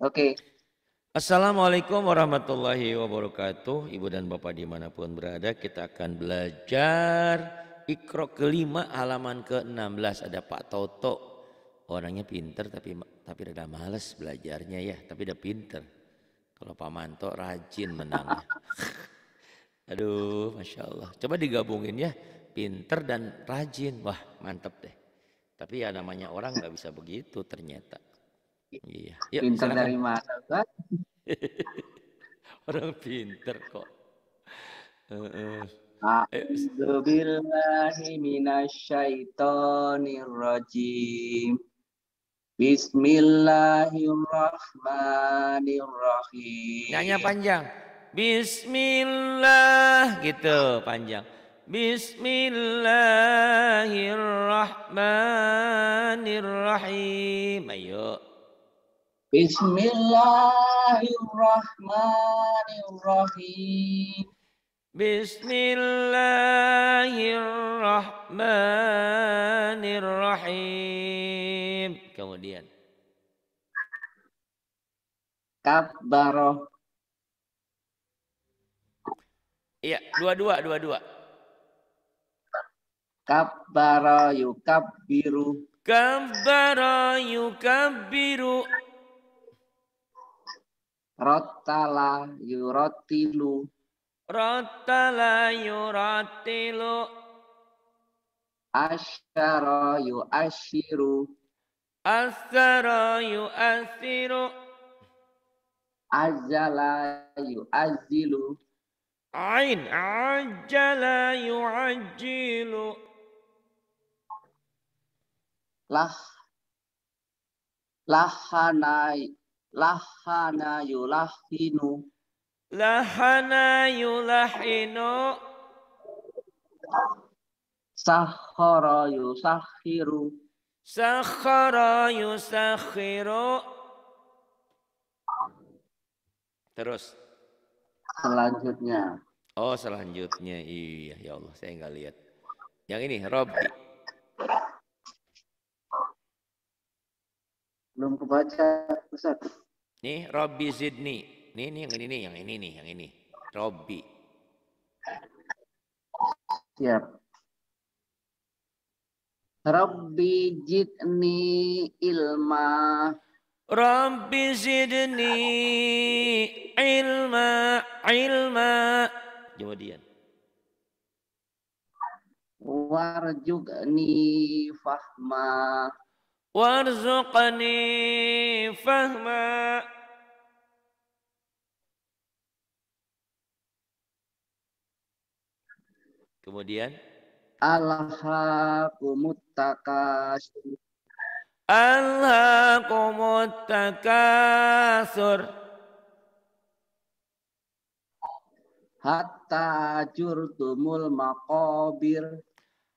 Oke. Okay. Assalamualaikum warahmatullahi wabarakatuh. Ibu dan Bapak dimanapun berada, kita akan belajar ikro kelima halaman ke-16. Ada Pak Toto. Orangnya pinter tapi tapi rada males belajarnya ya, tapi udah pinter. Kalau Pak Manto rajin menang. Aduh, Masya Allah. Coba digabungin ya, pinter dan rajin. Wah, mantep deh. Tapi ya namanya orang nggak bisa begitu ternyata. Iya. Yuk, pinter silakan. dari mana, Pak? Orang pinter kok. Uh, uh. Bismillahirrahmanirrahim. Nyanyi panjang. Bismillah gitu panjang. Bismillahirrahmanirrahim. Ayo. Bismillahirrahmanirrahim. Bismillahirrahmanirrahim. Kemudian. Kabbaro. Iya, dua-dua, dua-dua. Kabbaro yukabbiru. Kabbaro yukabbiru Rotala yurotilu. Rotala yurotilu. Asyara yuashiru. Asyara yuashiru. Azala yuazilu. Ain ajala ajilu. Lah lahana Lahana yulahinu. Lahana yulahinu. Sahara yusahiru. Sahara yusahiru. Terus. Selanjutnya. Oh selanjutnya. Iya ya Allah saya nggak lihat. Yang ini Robi. Belum kebaca, Ustaz. Nih, Robi Zidni. Nih, nih, yang ini nih, yang ini nih, yang ini. Robi. Siap. Rabbi Zidni ilma. Rabbi zidni ilma ilma. Kemudian. Warjugni fahma. وارزقني fahma. Kemudian Alhaqumut takasur Alhaqumut takasur Hatta jurtumul maqabir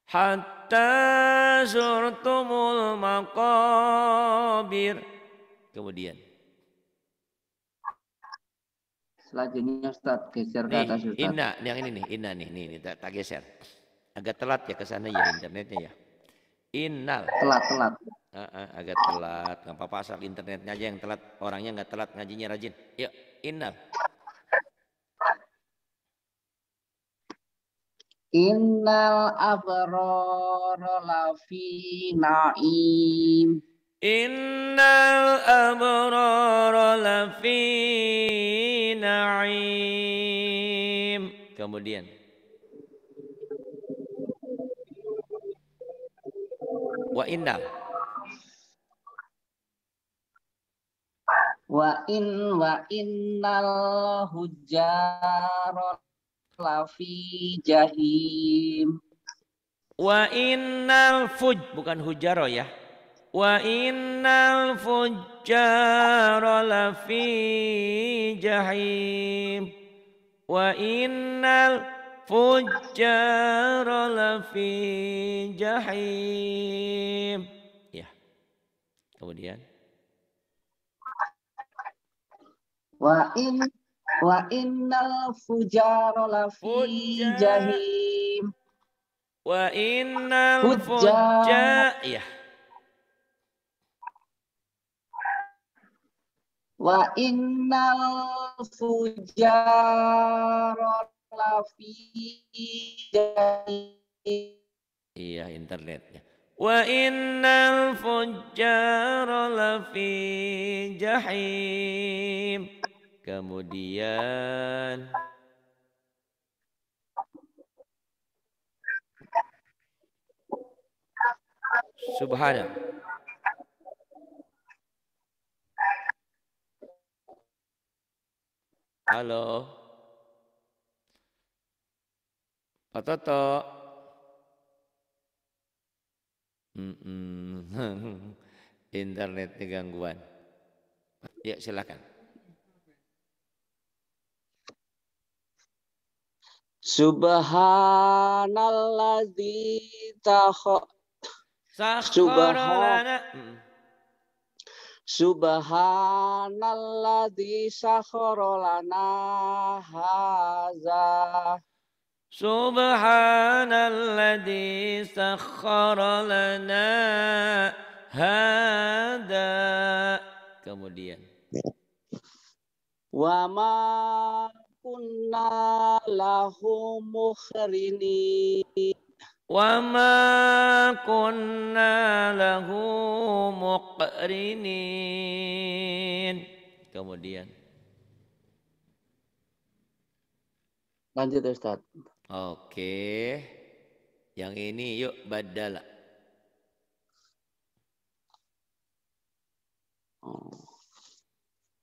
hatta zurtumul maqabir. Kemudian. Selanjutnya Ustaz geser ke atas Ustaz. Inna, yang ini nih, inna nih, nih, nih tak, tak geser. Agak telat ya ke sana ya internetnya ya. Innal. Telat, telat. Uh, uh, agak telat, nggak apa-apa asal internetnya aja yang telat. Orangnya nggak telat ngajinya rajin. Yuk, innal. Innal abrara lafi na'im. Innal abrara lafi na'im. Kemudian. Wa innal. Wa in wa innal hujjara lafi jahim. Wa innal fuj bukan hujaro ya. Wa innal fujjara lafi jahim. Wa innal fujjara lafi jahim. Ya. Kemudian. Wa in Wa innal fujara lafi jahim. Wa innal fujara. Ya. Wa innal fujara lafi jahim. Iya internetnya. Wa innal fujjara lafi jahim. Kemudian Subhana. Halo. Pak Toto. Internetnya gangguan. Ya silakan. Subhanallah Subhanalladzi taho Subhanallah Subhanalladzi di lana haza Subhanallah di lana hada Kemudian Wa ma kunna mukhrini wa ma kunna lahum مقرنين kemudian lanjut Ustaz oke yang ini yuk badala oh.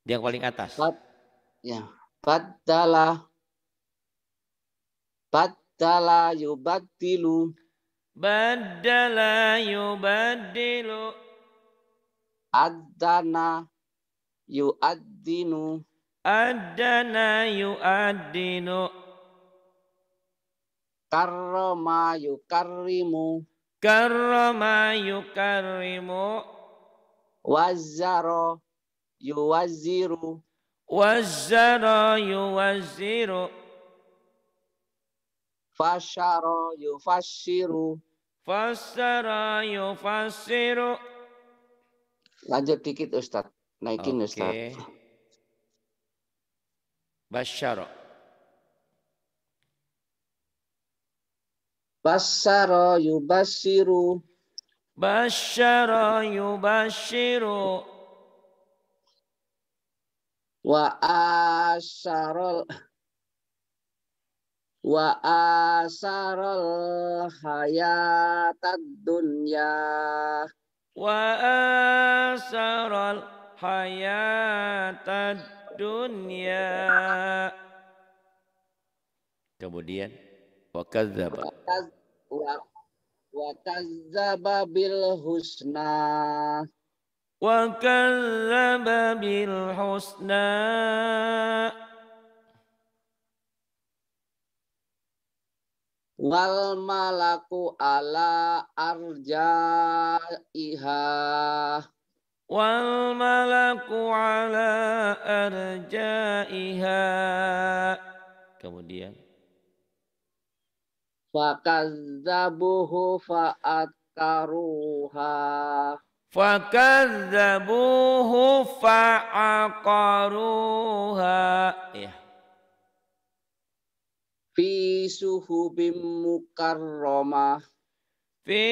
yang paling atas Ustaz. ya Badala. Badala yubadilu. Badala yubadilu. Adana yuadinu. Adana yuadinu. Karoma yuKarimu, Karoma yuKarimu, Wazaro yuwaziru. Wazara yuwaziru. Fasyara yufassiru. Fassara yufassiru. Lanjut dikit Ustaz. Naikin okay. Ustaz. Basyara. Basyara yubasiru. Basyara yubasiru wa asharol wa asharol hayatad dunya wa asharol hayatad dunya kemudian wa kazzaba wa kazzaba bil husna وكذب بالحسنى wal malaku ala arjaiha wal malaku ala arjaiha kemudian fakazzabuhu fa'atkaruha Fakadzabuhu fa'aqaruha. Ya. Fi suhubim mukarramah. Fi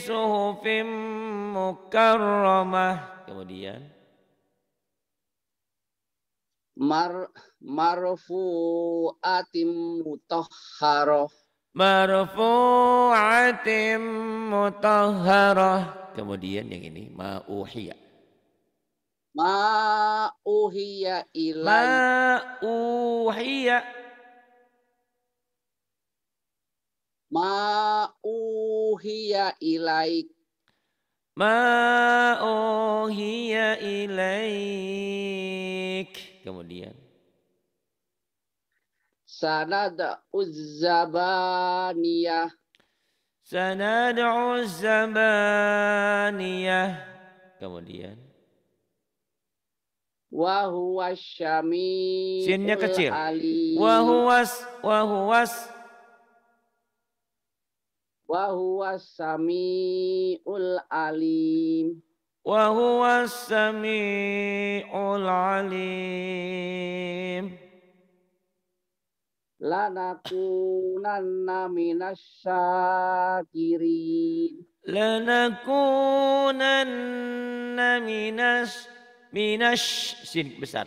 suhufim mukarramah. Kemudian. Mar marfu'atim mutahharah. Marfu'atim mutahharah kemudian yang ini ma'uhiya. Ma'uhiya ilai. Ma'uhiya. Ma'uhiya ilaik. Ma'uhiya ilaik. Kemudian sanad uzzabaniyah Sanad'u zabaniyah. Kemudian. Wahuwa syami. Sinnya kecil. Wahuwas. Wahuwas. Wahuwas sami'ul alim. Wahuwas sami'ul alim lanakunanna minasyakirin lanakunanna minas minas sin besar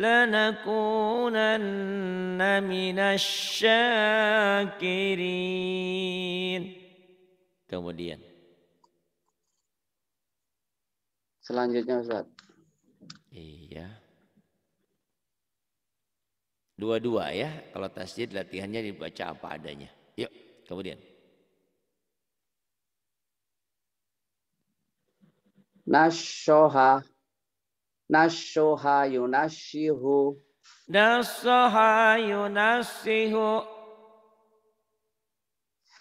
lanakunanna minasyakirin kemudian selanjutnya Ustaz iya Dua-dua ya, kalau tasjid latihannya dibaca apa adanya. Yuk, kemudian. Nashoha Nashoha yunashihu Nashoha yunashihu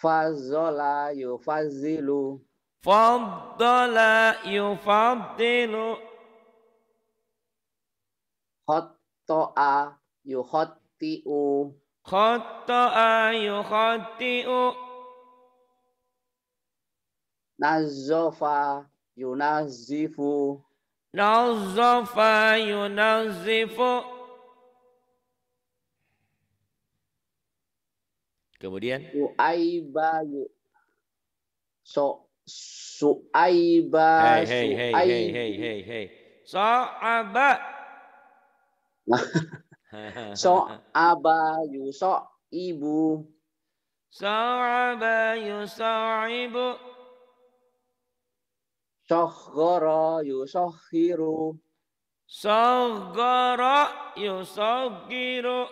Fazola yufazilu Fadola yufadilu Hotto'a يخطئ خطأ يخطئ نظف ينظف نظف ينظف Kemudian Suaiba so Suaiba Hey hey hey hey hey hey hey Suaiba So aba so ibu. So aba so ibu. So so So goro yu hiru. goro yu so yusohiru.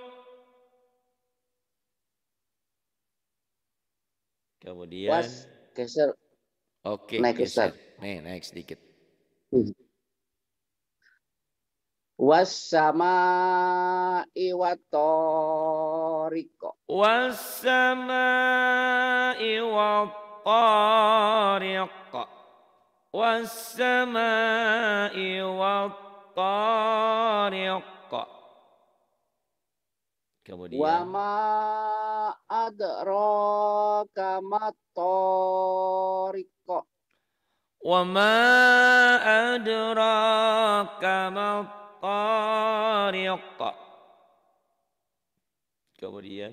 Kemudian. Was, keser. Oke. Okay, naik geser. geser. Nih, naik sedikit. Hmm. Wassama'i wa tariqo. Wassama'i wa tariqo. Wassama'i wa tariqo. Kemudian. Wama ma adraka ma tariqo. Wa tariq. Kemudian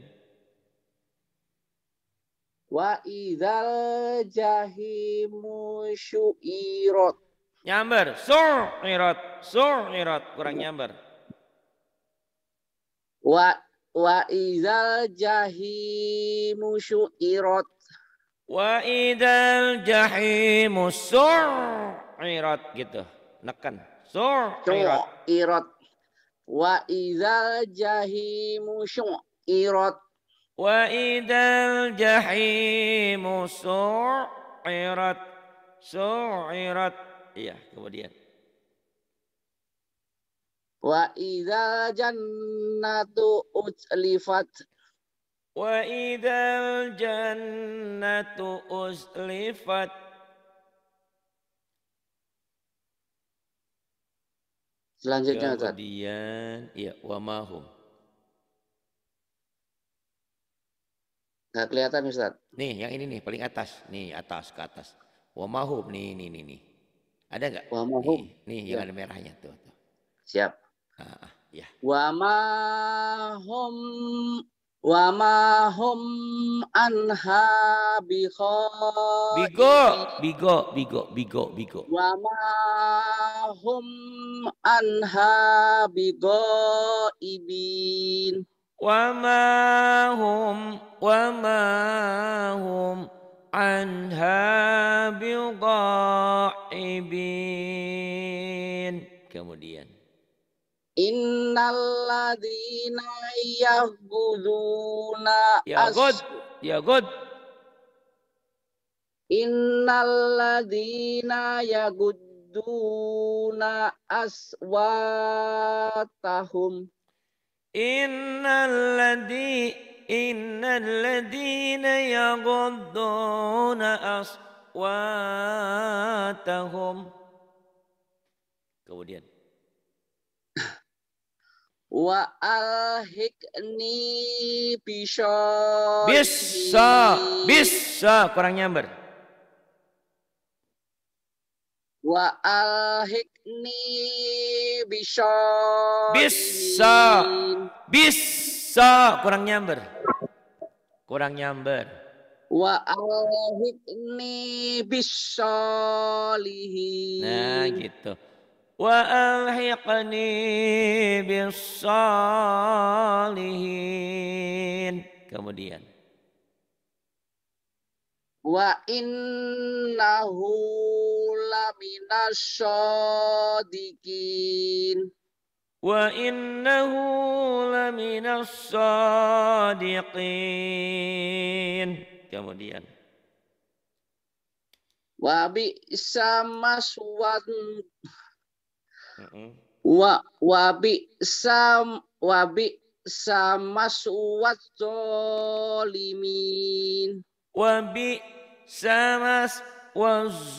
Wa idzal jahimu syu'irat. Nyamber, su'irat, su'irat, kurang iya. nyamber. Wa wa idzal jahimu syu'irat. Wa idzal jahimu su'irat gitu. Nekan. Zur irat. Wa idzal jahimu irat. Wa idzal jahimu su'irat. Su'irat. Iya, kemudian. Wa idzal jannatu utlifat. Wa idzal jannatu uslifat. Selanjutnya Ustaz. Kemudian ya wamahum. Nah, kelihatan Ustaz. Nih, yang ini nih paling atas. Nih, atas ke atas. Wamahum nih nih nih nih. Ada nggak? Wamahum. Nih, nih yang iya. ada merahnya tuh. Siap. Ah, ah, iya. Wa Wamahum Wa ma hum anha bigo Bigo, bigo, bigo, bigo, bigo. Wa ma hum anha bigo ibin. Wa ma hum, wa ma hum anha bigo ibin. Kemudian. Innalladzina ya good. Yagud ya yaguduna aswatahum Innalladzi Innalladina yaguduna aswatahum Kemudian wa alhikni bisa bisa bisa kurang nyamber wa alhikni bisa bisa bisa kurang nyamber kurang nyamber wa alhikni lihi. nah gitu وألحقني بالصالحين kemudian wa innahu laminasyadikin wa innahu laminasyadikin kemudian wa bi samaswan Wa wabi sam wabi sama suwat zolimin. Wabi sama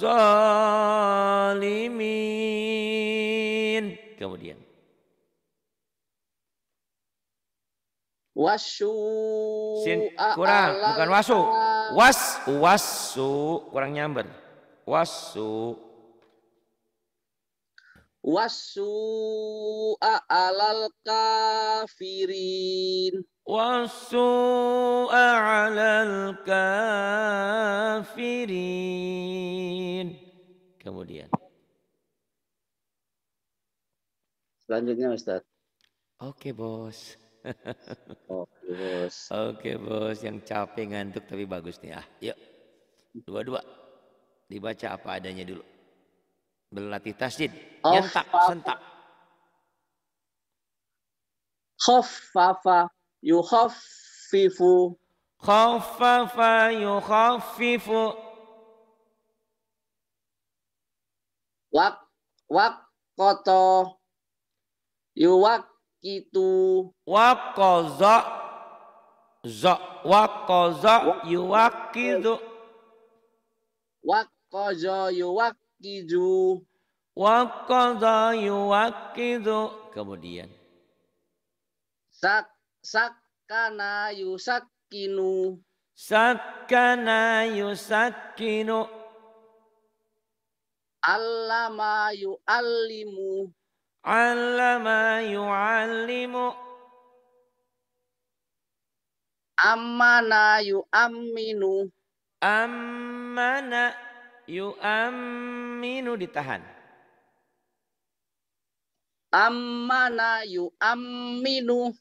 zolimin Kemudian. Wasu. Sin, kurang, bukan wasu. Was, wasu, kurang nyamber. Wasu wasu'a alal kafirin wasu'a alal kafirin kemudian selanjutnya Ustaz oke bos oke bos oke bos yang capek ngantuk tapi bagus nih ah yuk dua-dua dibaca apa adanya dulu Belati tasjid oh, Nyentak, sentak. Khaffafa yukhaffifu. Khaffafa yukhaffifu. Wak wak koto yuwak wak wakozo zo kitu. wak wakozo yuwak yuwakizu. Waqadha yuwakizu. Kemudian. Sak, sakana yusakinu. Sakana yusakinu. Allama yu'allimu. Allama yu'allimu amana yu'amminu amana yu'amminu ditahan. Ammana yu'amminu.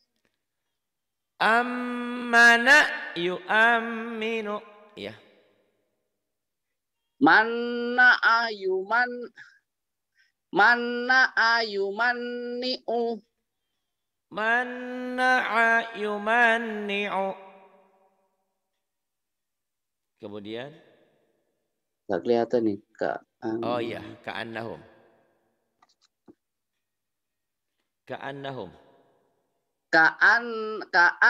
Ammana yu'amminu. Ya. Manna ayuman. Manna ayumanni'u. Manna ayumanni'u. Kemudian. Gak kelihatan nih kak. Oh iya, ka'annahum. an Ka'an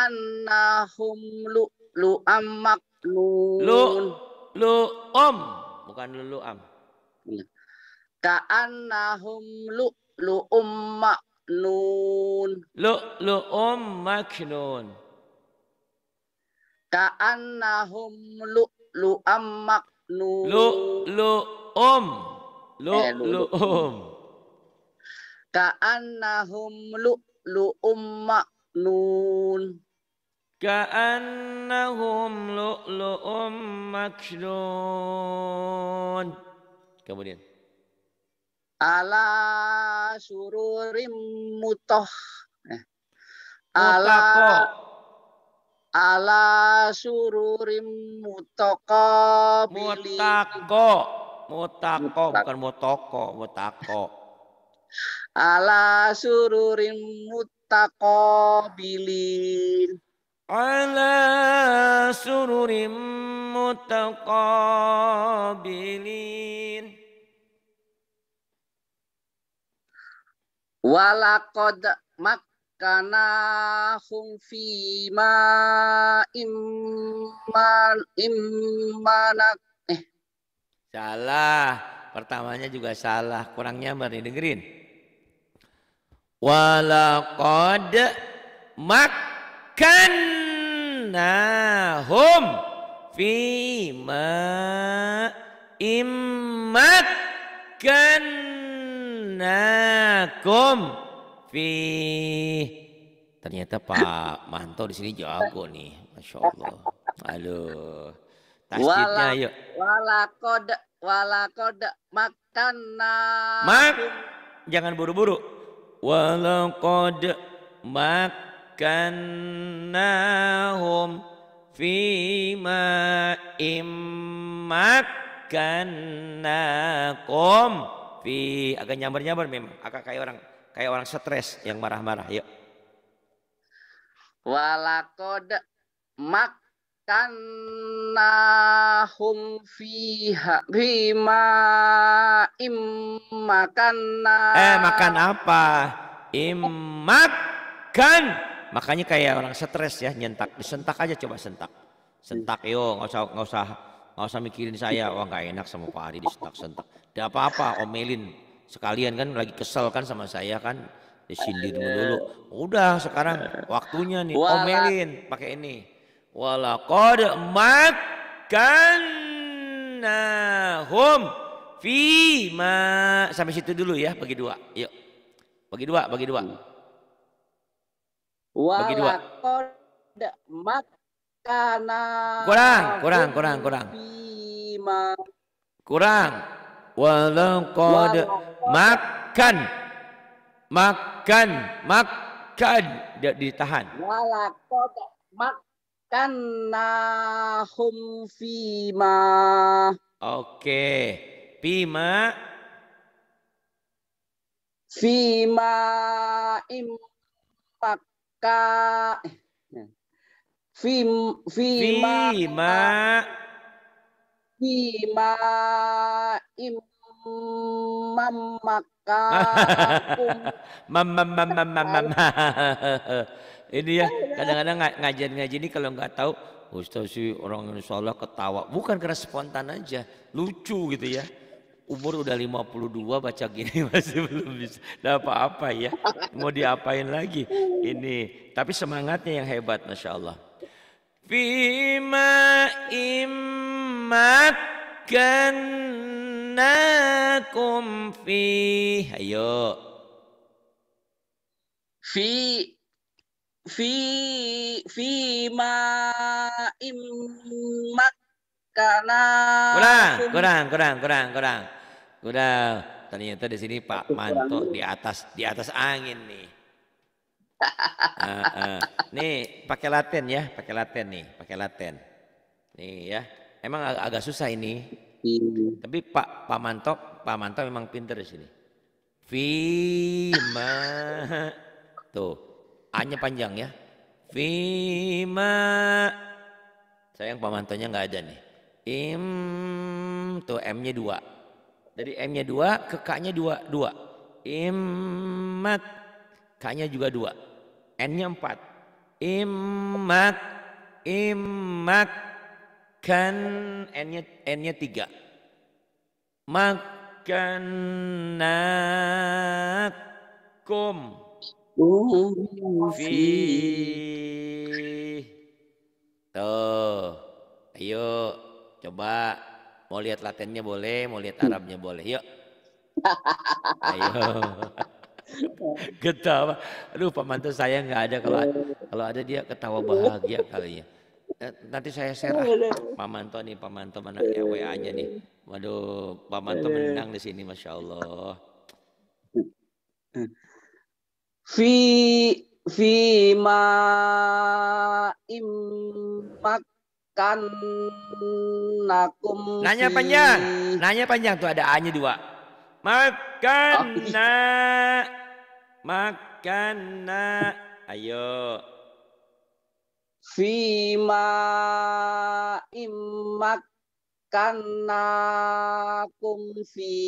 annahum lu lu amak iya. lu lu lu om bukan lu lu am. annahum lu lu ummak nun. Lu lu um maknun. nahum lu lu amak lu lu um lu eh, lu um ka'annahum lu lu umma nun Ka'annahum lu'lu'um maknun. Kemudian. Ala sururim mutoh. Eh. Ala ala sururim mutoko mutako mutako bukan mutoko mutako ala sururim mutako bilin ala sururim mutako bilin walakod mak مكناهم فيما إما إما eh. Salah. Pertamanya juga salah. Kurang nyaman nih dengerin. Walaqad makkannahum fima immakkannakum Fi Ternyata Pak Manto di sini jago nih, masya Allah. Halo. wala, yuk. Wala koda, wala koda makan Mak, jangan buru-buru. Wala makanahum, fi fima immakannakum fi agak nyamber-nyamber memang agak kayak orang kayak orang stres yang marah-marah. Yuk. Walakod makanahum fiha bima im Eh makan apa? imakan Makanya kayak orang stres ya nyentak. Disentak aja coba sentak. Sentak yo nggak usah nggak usah nggak usah mikirin saya. Wah nggak enak sama Pak Ari disentak-sentak. Tidak apa-apa omelin sekalian kan lagi kesel kan sama saya kan disindir ya, dulu. Udah sekarang waktunya nih Wala. omelin pakai ini. Walaqad makanahum fi ma sampai situ dulu ya bagi dua. Yuk. Bagi dua, bagi dua. Bagi dua. Kurang, kurang, kurang, kurang. Kurang walaqad makan makan makan tidak ditahan walaqad makan nahum fima oke fima fima imaka fim fima fima, fima im mamaka mem ini ya kadang-kadang ngajar-ngaji ini kalau nggak tahu Ustaz sih orang yang Allah ketawa bukan karena spontan aja lucu gitu ya umur udah 52 baca gini masih belum bisa nah, apa-apa ya mau diapain lagi ini tapi semangatnya yang hebat Masya Allah Fima imakan kunnakum fi ayo fi fi fi ma immak karena kurang kurang kurang kurang kurang kurang ternyata di sini Pak Manto di atas di atas angin nih uh, uh. nih pakai laten ya pakai laten nih pakai laten nih ya emang ag agak susah ini Fi. Iya. Tapi Pak Pak Manto, Pak Manto memang pinter di sini. Fi ma tuh hanya panjang ya. Fi ma sayang Pak Mantonya nggak ada nih. Im tuh M-nya dua. Dari M-nya dua ke K-nya dua dua. Imat K-nya juga dua. N-nya empat. Imat imat makan n-nya n-nya tiga makanakum fi tuh ayo coba mau lihat latennya boleh mau lihat arabnya boleh yuk ayo ketawa Aduh, Mantu saya nggak ada kalau kalau ada dia ketawa bahagia kali ya. Eh, nanti saya share ah. Pak Manto nih, Pak Manto mana ya, eh. WA-nya nih. Waduh, Pak Manto eh. menang di sini, masya Allah. Fi fi ma immakan nakum. Nanya panjang, nanya panjang tuh ada A-nya dua. Makan na, oh, iya. makan na. Ayo, Fima immak kanakum fi.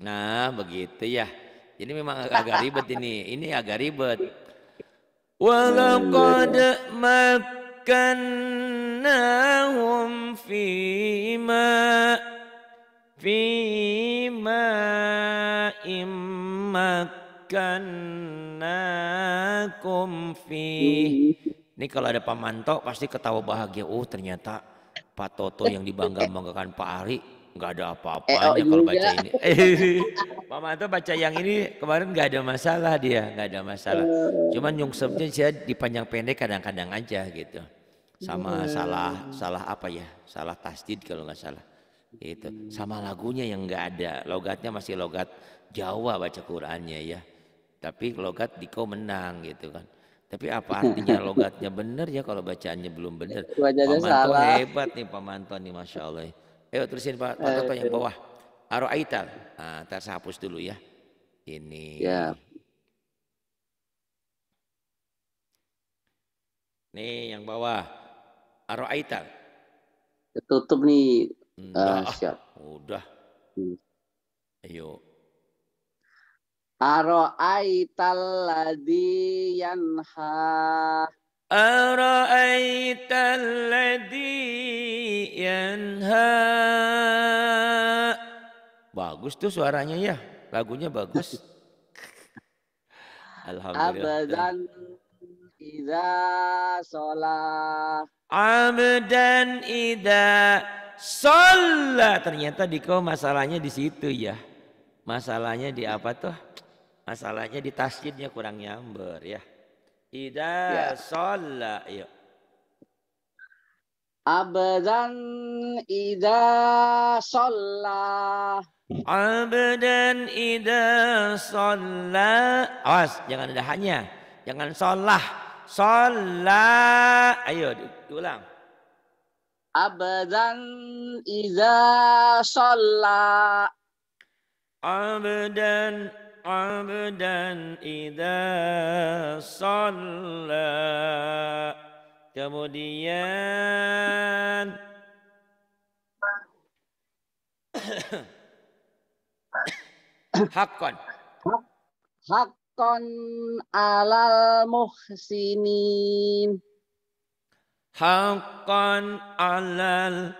Nah, begitu ya. Jadi memang agak ribet ini. Ini agak ribet. Walaqad makkannahum fima fima immakkannakum fi ini kalau ada Pak Manto pasti ketawa bahagia. Oh ternyata Pak Toto yang dibangga-banggakan Pak Ari nggak ada apa-apanya eh, oh, kalau iya. baca ini. Pak Manto baca yang ini kemarin nggak ada masalah dia, nggak ada masalah. Eh. Cuman nyungsepnya dia dipanjang pendek kadang-kadang aja gitu. Sama hmm. salah salah apa ya? Salah tasdid kalau nggak salah. Itu Sama lagunya yang nggak ada. Logatnya masih logat Jawa baca Qurannya ya. Tapi logat Diko menang gitu kan. Tapi apa artinya logatnya benar ya kalau bacaannya belum benar. Bacaannya hebat nih pemantau nih Masya Allah. Ayo terusin Pak, Pak Toto yang bawah. Aro'aital. Nah, ntar saya hapus dulu ya. Ini. Ya. Nih yang bawah. Aro'aital. Ketutup nih. Nah, Uh, siap. Udah. Hmm. Ayo. Ara'aital ladzi yanha Ara'aital ladzi yanha Bagus tuh suaranya ya. Lagunya bagus. Alhamdulillah. Abadan idza sholat. Abadan idza sholat. Ternyata kau masalahnya di situ ya. Masalahnya di apa tuh? Masalahnya di tasjidnya kurang nyamber ya. Ida ya. sholla ya. Abdan ida sholla. Abdan ida sholla. Awas, jangan ada hanya. Jangan sholah. Sholla. Ayo, diulang. Abdan ida sholla. Abdan عبدا إذا صلى kemudian hakon hakon alal muhsinin hakon alal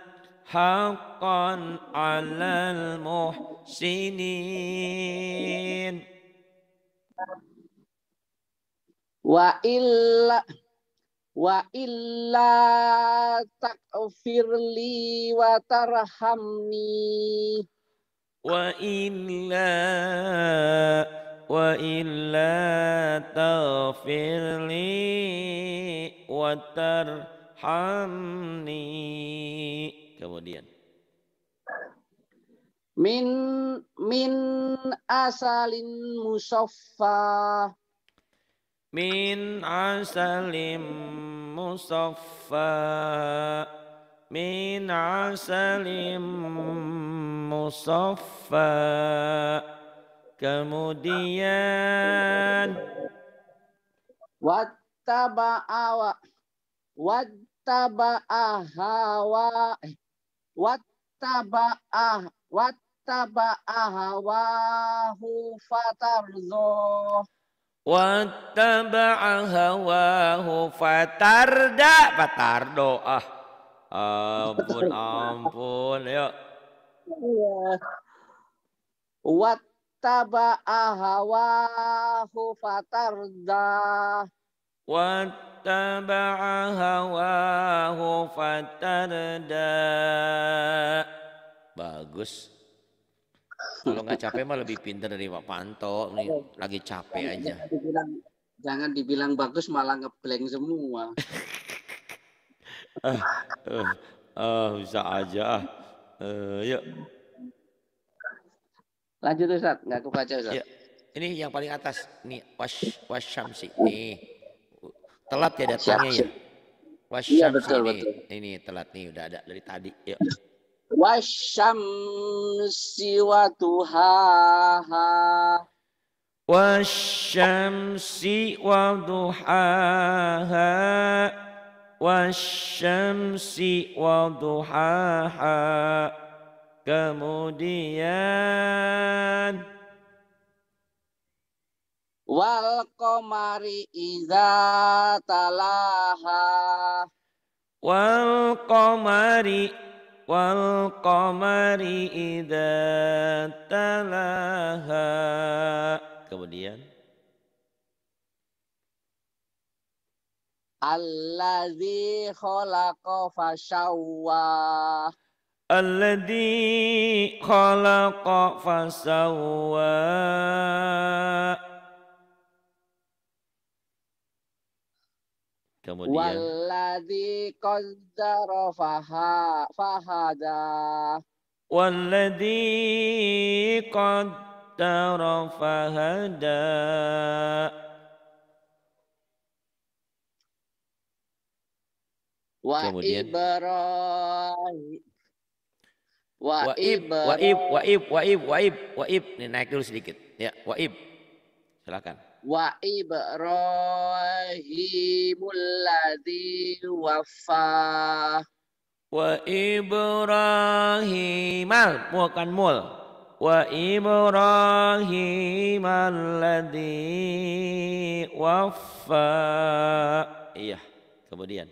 حقا على المحسنين وإلا وإلا تغفر لي وترحمني وإلا وإلا تغفر لي وترحمني kemudian min min asalin musaffa min asalim musaffa min asalim musaffa kemudian wattaba'a wattaba'a hawa eh wattaba'ah wattaba'a hawahu fatarzo wattaba'a hawahu fatarda fatardo ah ampun ampun ya, wattaba'a hawahu fatarda واتبع هواه فتردى bagus kalau nggak capek mah lebih pinter dari Pak Panto nih iya. lagi capek jangan aja dibilang, jangan dibilang bagus malah ngebleng semua ah, uh, uh, bisa aja uh, yuk lanjut Ustaz nggak aku baca Ustaz ya. ini yang paling atas nih wash wash syamsi nih Telat ya datangnya ya. Wasyam betul, ini, betul. ini telat nih udah ada dari tadi. Yuk. Wasyamsi wa duhaha. Wasyamsi wa Wasyamsi wa duhaha. Kemudian wal komari iza talaha wal komari wal komari iza talaha kemudian Alladhi khalaqa fasawwa Alladhi khalaqa fasawwa Kemudian Walladzi qaddara fahada Walladzi qaddara fahada Wa Ibrahim Waib, waib, waib, waib, waib, waib. Ini naik dulu sedikit. Ya, waib. Silakan wa ibrahimul ladzi wafa wa ibrahimal bukan mul wa ibrahimal ladzi wafa iya kemudian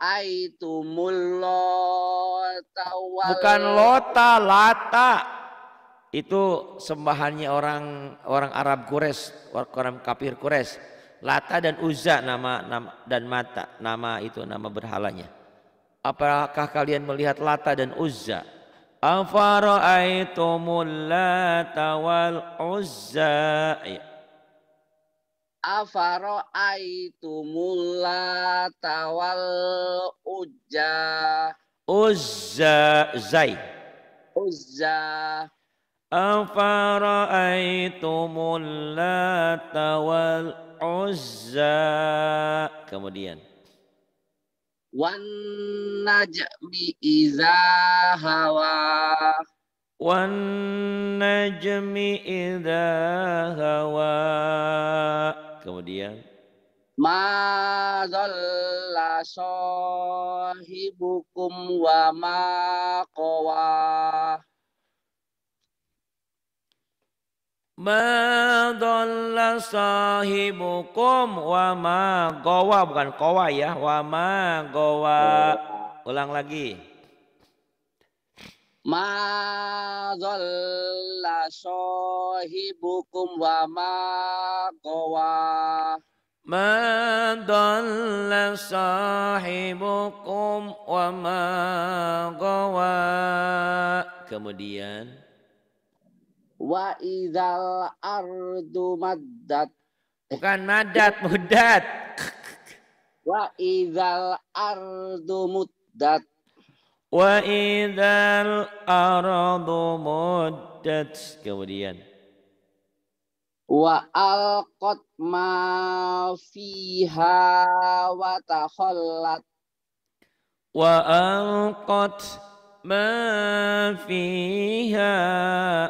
aitumul lota bukan lota lata itu sembahannya orang orang Arab Kures orang kafir Kures Lata dan Uzza nama, nama dan Mata nama itu nama berhalanya. Apakah kalian melihat Lata dan Uzza? Afara'aitumul Lata wal Uzza. Iya. Afara'aitumul Lata wal Uzza. Uzza Zai. Uzza. Afara'aitumul lata wal uzza. Kemudian. Wan najmi iza hawa. Wan najmi iza hawa. Kemudian. Ma dhalla sahibukum wa ma qawa. Ma dalla sahibukum wa ma gowa bukan kowa ya wa ma gowa ulang lagi Ma dalla sahibukum wa ma gowa Ma dalla sahibukum wa ma gowa kemudian Wa idal ardu maddat. Bukan madat, mudat. Wa idal ardu muddat. Wa idal ardu muddat. Kemudian. Wa alqat ma fiha wa takhallat. Wa alqat ما فيها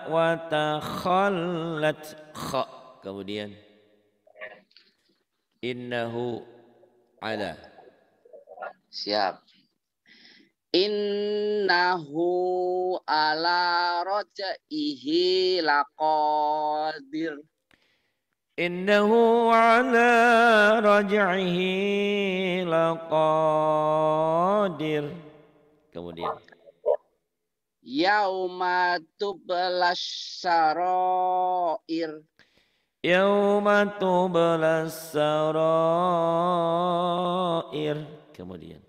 وتخلت خ kemudian innahu ala siap innahu ala raja'ihi laqadir innahu ala raja'ihi laqadir kemudian Yauma tublas sarair. Yauma tublas sarair. Kemudian.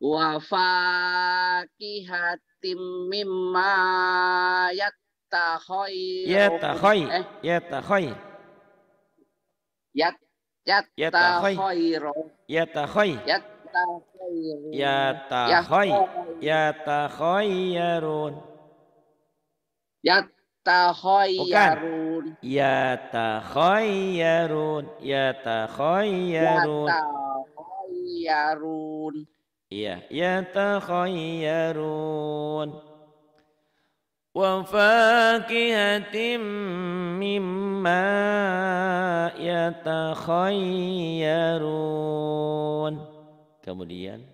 Wa faqihatim mimma yattakhayru. Yattakhay. Eh. Yattakhay. Yat. Yattakhayru. Yattakhayru. Yattakhayru. يتخيرون يتخيرون يتخيرون يتخيرون يتخيرون يا يتخيرون وفاكهة مما يتخيرون Kemudian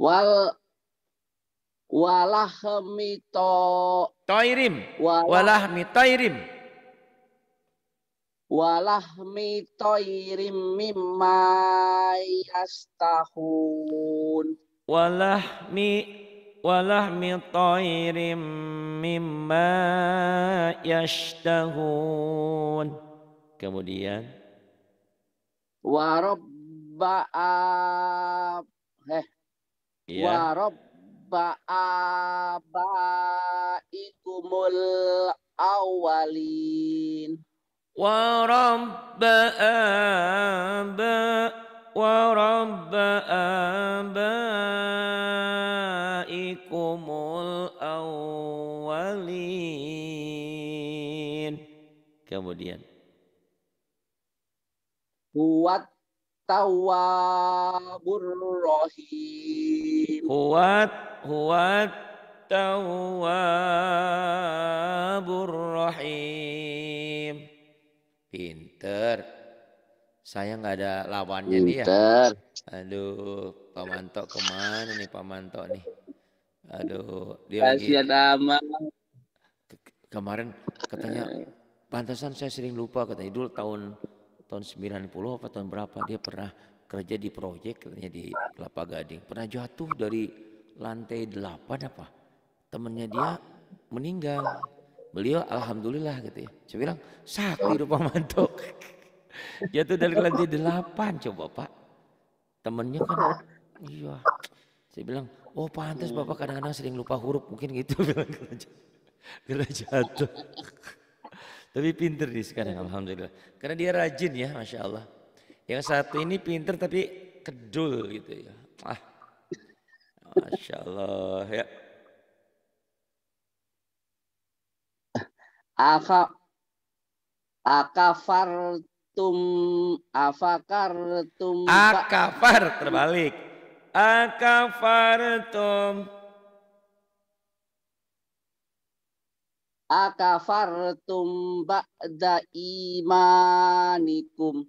wal walahmi to toirim walahmi toirim walahmi toirim mimma yastahun walahmi walahmi toirim mimma yastahun kemudian warobbaab heh yeah. warobbaabaikumul awalin ba, warobbaabaikumul awalin kemudian Huwat tawabur rahim. Huwat huwat tawabur rahim. Pinter. Saya nggak ada lawannya Pinter. Aduh, Pak Manto kemana nih Pak Manto nih? Aduh, dia Kasian lagi. Kemarin katanya eh. pantasan saya sering lupa katanya dulu tahun tahun 90 apa tahun berapa dia pernah kerja di proyek katanya di Kelapa Gading pernah jatuh dari lantai 8 apa temennya dia meninggal beliau alhamdulillah gitu ya saya bilang sakti rupa mantuk jatuh dari lantai 8 coba pak temennya kan iya saya bilang oh pantas bapak kadang-kadang sering lupa huruf mungkin gitu bilang kerja jatuh tapi pinter nih sekarang Alhamdulillah. Karena dia rajin ya Masya Allah. Yang satu ini pinter tapi kedul gitu ya. Ah. Masya Allah ya. Aka akafartum tum akafar terbalik akafartum akafartum ba'da imanikum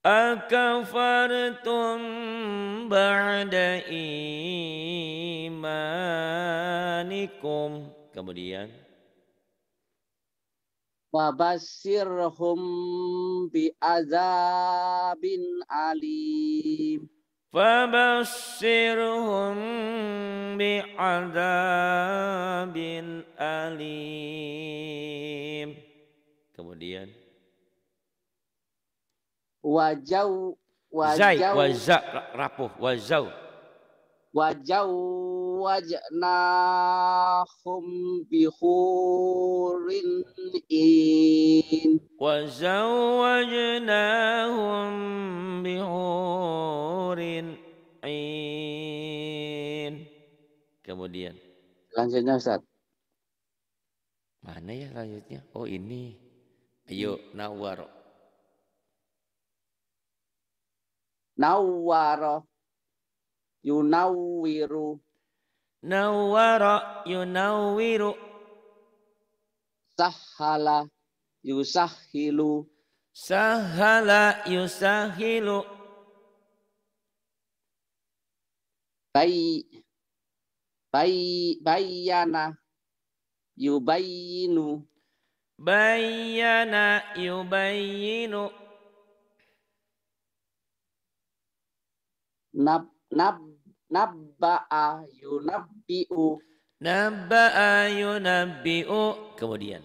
akafartum ba'da imanikum kemudian wabasirhum bi'azabin alim فبشرهم بعذاب أليم kemudian wajau wajau wajau rapuh wajau wajau وزوجناهم بحور إن وزوجناهم بحور عين kemudian lanjutnya Ustaz mana ya lanjutnya oh ini ayo nawar nawar yunawiru Nawara yunawiru. Sahala yusahilu. Sahala yusahilu. Bay, bay, bayana yubayinu. Bayana yubayinu. Nab, nab Nabba'a yunabbi'u. Nabba'a yunabbi'u. Kemudian.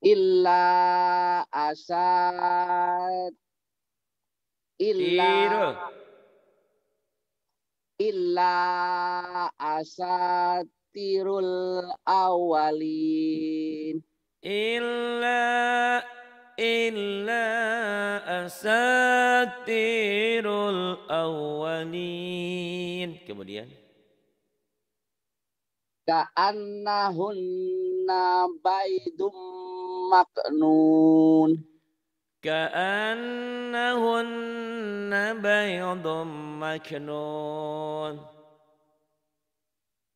Illa asad. Illa. Tiru. Illa Tirul awalin. Illa illa asatirul awanin Kemudian. Ka'annahunna baydum maknun. Ka'annahunna baydum maknun.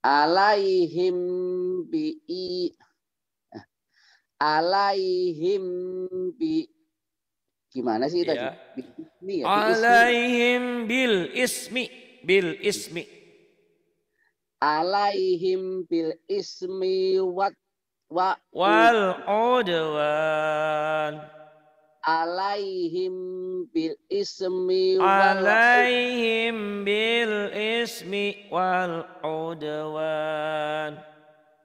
Alaihim bi'i alaihim bi gimana sih tadi? Ya. ya. Alaihim bil ismi, bil ismi. Alaihim bil ismi wat wa wal udwan. Alaihim bil ismi wal alaihim bil ismi wal udwan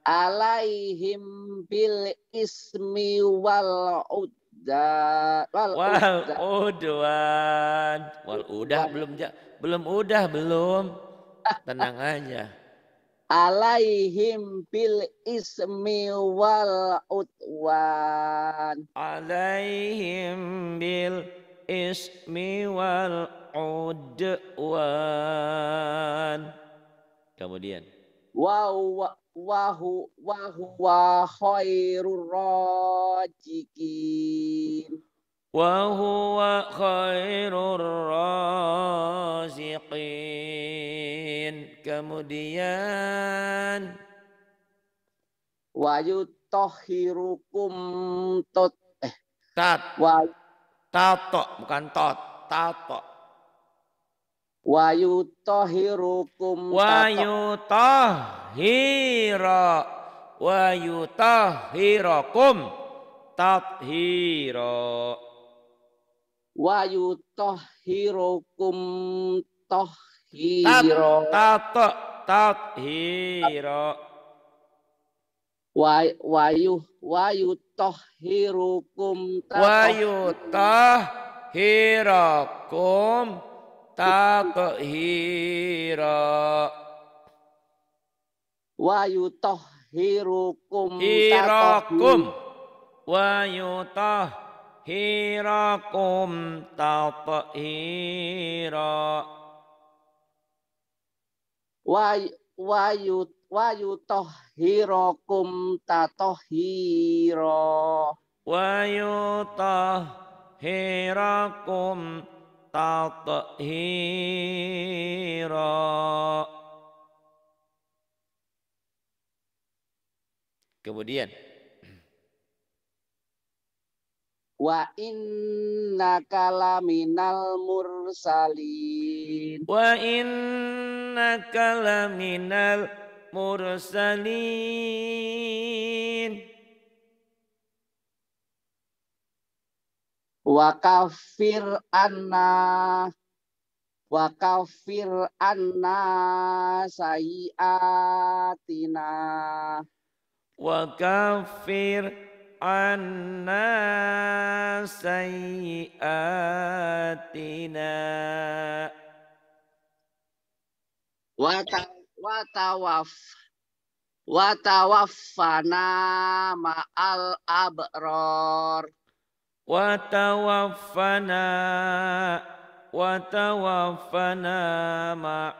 alaihim bil ismi wal udda wal, wal udwan wal udah belum belum udah belum tenang aja alaihim bil ismi wal udwan alaihim bil ismi wal udwan kemudian wow wahu wahu wahai khairur rajikin wahai khairur raziqin kemudian wahyu tohirukum tot eh tat wa tato bukan tot tato wahyu yutahhirukum wahyu yutah tahira wa yutahhirakum tathira wa yutahhirakum tahira tat tathira wa wayu wa yutahhirakum tathira wa yutahhirukum hirakum wa yutahhirakum tathira wa wa yut wa yutahhirakum tathira wa yutahhirakum tathira Kemudian Wa innaka laminal mursalin. Wa innaka laminal mursalin. Wa kafir anna wa kafir anna sayiatina وكفر عنا سيئاتنا وتوف وتوفنا مع الأبرار وتوفنا وتوفنا مع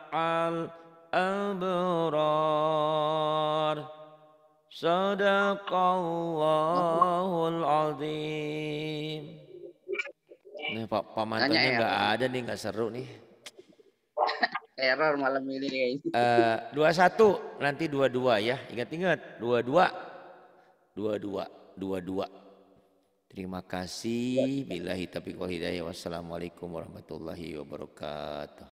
الأبرار Sadaqallahul azim. Nih Pak enggak nggak ada nih nggak seru nih. Error malam ini nih. Eh, dua satu nanti dua dua ya ingat ingat dua dua dua dua dua dua. Terima kasih. Billahi taufiq wal hidayah. Wassalamualaikum warahmatullahi wabarakatuh.